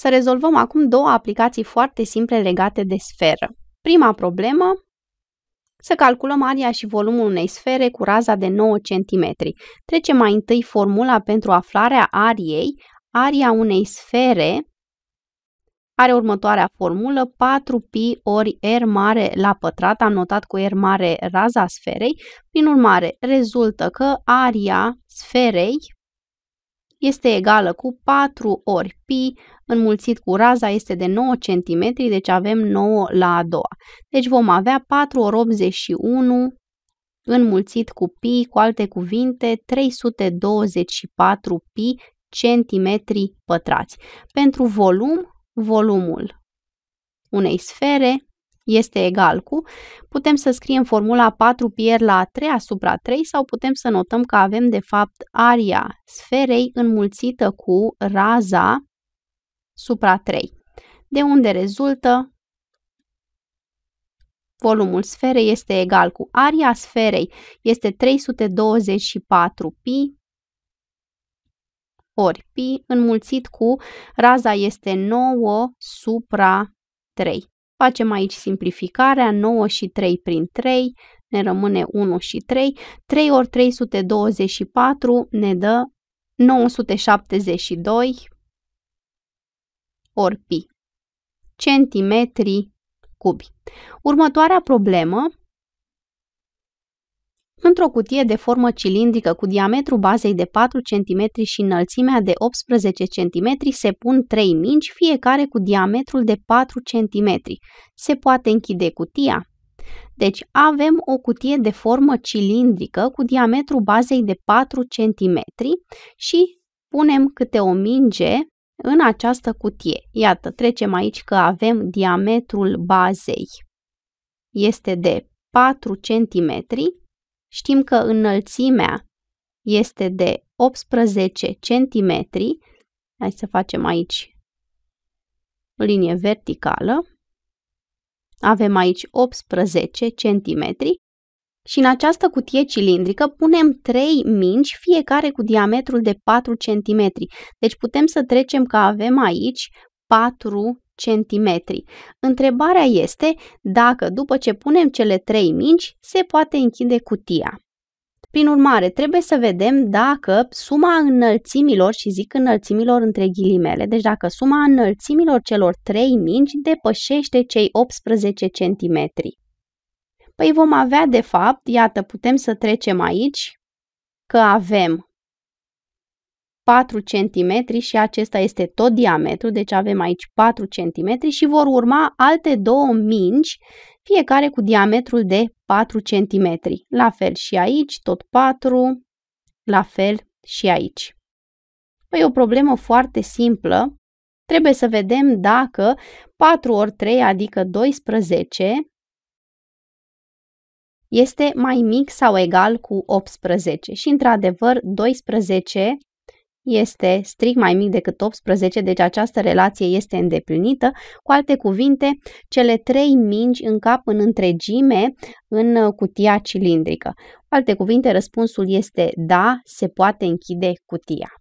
să rezolvăm acum două aplicații foarte simple legate de sferă. Prima problemă, să calculăm aria și volumul unei sfere cu raza de 9 cm. Trecem mai întâi formula pentru aflarea ariei. Aria unei sfere are următoarea formulă, 4pi ori r mare la pătrat, am notat cu r mare raza sferei, prin urmare rezultă că aria sferei este egală cu 4 ori pi înmulțit cu raza este de 9 cm, deci avem 9 la a doua. Deci vom avea 4 ori 81 înmulțit cu pi, cu alte cuvinte, 324 pi centimetri pătrați. Pentru volum, volumul unei sfere este egal cu, putem să scriem formula 4πr la 3 asupra 3 sau putem să notăm că avem de fapt aria sferei înmulțită cu raza supra 3, de unde rezultă volumul sferei este egal cu aria sferei este 324 pi ori pi înmulțit cu raza este 9 supra 3. Facem aici simplificarea, 9 și 3 prin 3, ne rămâne 1 și 3. 3 ori 324 ne dă 972 ori pi, centimetri cubi. Următoarea problemă într-o cutie de formă cilindrică cu diametru bazei de 4 cm și înălțimea de 18 cm se pun 3 mingi, fiecare cu diametrul de 4 cm. Se poate închide cutia. Deci avem o cutie de formă cilindrică cu diametru bazei de 4 cm și punem câte o minge în această cutie. Iată, trecem aici că avem diametrul bazei este de 4 cm Știm că înălțimea este de 18 cm. Hai să facem aici linie verticală. Avem aici 18 cm și în această cutie cilindrică punem 3 mingi, fiecare cu diametrul de 4 cm. Deci putem să trecem că avem aici 4 centimetri. Întrebarea este dacă, după ce punem cele trei minci, se poate închide cutia. Prin urmare, trebuie să vedem dacă suma înălțimilor, și zic înălțimilor între ghilimele, deci dacă suma înălțimilor celor trei minci depășește cei 18 cm. Păi vom avea, de fapt, iată, putem să trecem aici, că avem 4 cm și acesta este tot diametru, deci avem aici 4 cm și vor urma alte două mingi, fiecare cu diametrul de 4 cm. La fel și aici, tot 4, la fel și aici. Păi o problemă foarte simplă, trebuie să vedem dacă 4 ori 3, adică 12, este mai mic sau egal cu 18 și într-adevăr 12 este strict mai mic decât 18, deci această relație este îndeplinită. Cu alte cuvinte, cele trei mingi încap în întregime în uh, cutia cilindrică. Cu alte cuvinte, răspunsul este da, se poate închide cutia.